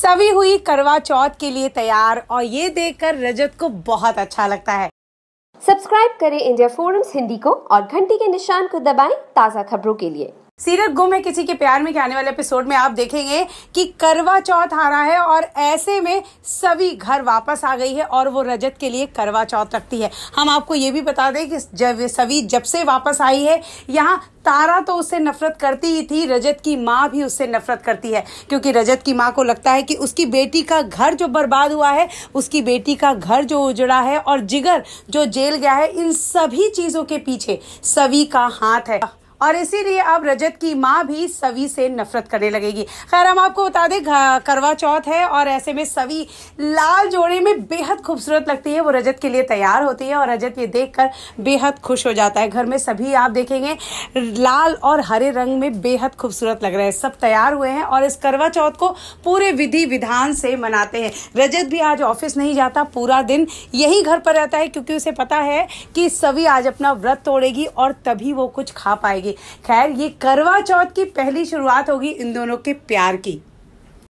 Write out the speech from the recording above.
सभी हुई करवा चौथ के लिए तैयार और ये देखकर रजत को बहुत अच्छा लगता है सब्सक्राइब करें इंडिया फोरम्स हिंदी को और घंटी के निशान को दबाएं ताज़ा खबरों के लिए सीरियल गुम है किसी के प्यार में के आने वाले एपिसोड में आप देखेंगे कि करवा चौथ आ रहा है और ऐसे में सभी घर वापस आ गई है और वो रजत के लिए करवा चौथ रखती है हम आपको ये भी बता दें कि जब सभी जब से वापस आई है यहाँ तारा तो उससे नफरत करती ही थी रजत की माँ भी उससे नफरत करती है क्योंकि रजत की माँ को लगता है कि उसकी बेटी का घर जो बर्बाद हुआ है उसकी बेटी का घर जो उजड़ा है और जिगर जो जेल गया है इन सभी चीज़ों के पीछे सभी का हाथ है और इसीलिए अब रजत की माँ भी सवी से नफरत करने लगेगी खैर हम आपको बता दें करवा चौथ है और ऐसे में सवी लाल जोड़े में बेहद खूबसूरत लगती है वो रजत के लिए तैयार होती है और रजत ये देखकर बेहद खुश हो जाता है घर में सभी आप देखेंगे लाल और हरे रंग में बेहद खूबसूरत लग रहे हैं सब तैयार हुए हैं और इस करवा चौथ को पूरे विधि विधान से मनाते हैं रजत भी आज ऑफिस नहीं जाता पूरा दिन यही घर पर रहता है क्योंकि उसे पता है कि सभी आज अपना व्रत तोड़ेगी और तभी वो कुछ खा पाएगी जाएगी खैर ये करवा चौथ की पहली शुरुआत होगी इन दोनों के प्यार की